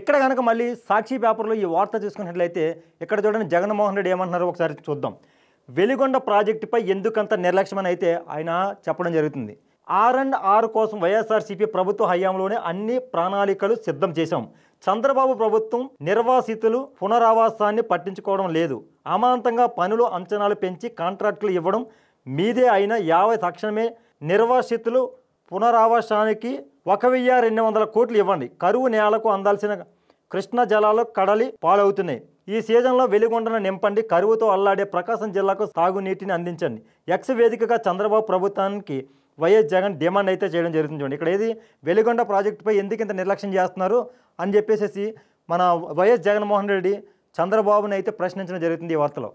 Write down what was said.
ఇక్కడ కనుక మళ్ళీ సాక్షి పేపర్లో ఈ వార్త చూసుకున్నట్లయితే ఇక్కడ చూడండి జగన్మోహన్ రెడ్డి ఏమంటున్నారో ఒకసారి చూద్దాం వెలిగొండ ప్రాజెక్టుపై ఎందుకంత నిర్లక్ష్యమని అయితే ఆయన చెప్పడం జరుగుతుంది ఆర్ అండ్ ఆర్ కోసం వైఎస్ఆర్సీపీ ప్రభుత్వ హయాంలోనే అన్ని ప్రణాళికలు సిద్ధం చేశాం చంద్రబాబు ప్రభుత్వం నిర్వాసితులు పునరావాసాన్ని పట్టించుకోవడం లేదు అమాంతంగా పనులు అంచనాలు పెంచి కాంట్రాక్టులు ఇవ్వడం మీదే అయిన యాభై తక్షణమే నిర్వాసితులు పునరావాసానికి ఒక వెయ్యి రెండు వందల కోట్లు ఇవ్వండి కరువు నేలకు అందాల్సిన కృష్ణా జలాలు కడలి పాలవుతున్నాయి ఈ సీజన్లో వెలిగొండను నింపండి కరువుతో అల్లాడే ప్రకాశం జిల్లాకు సాగునీటిని అందించండి ఎక్స్ వేదికగా చంద్రబాబు ప్రభుత్వానికి వైఎస్ జగన్ డిమాండ్ అయితే చేయడం జరుగుతుంది చూడండి ఇక్కడ ఏది వెలుగొండ ప్రాజెక్టుపై ఎందుకు ఇంత నిర్లక్ష్యం చేస్తున్నారు అని చెప్పేసి మన వైఎస్ జగన్మోహన్ రెడ్డి చంద్రబాబుని అయితే ప్రశ్నించడం జరుగుతుంది ఈ వార్తలో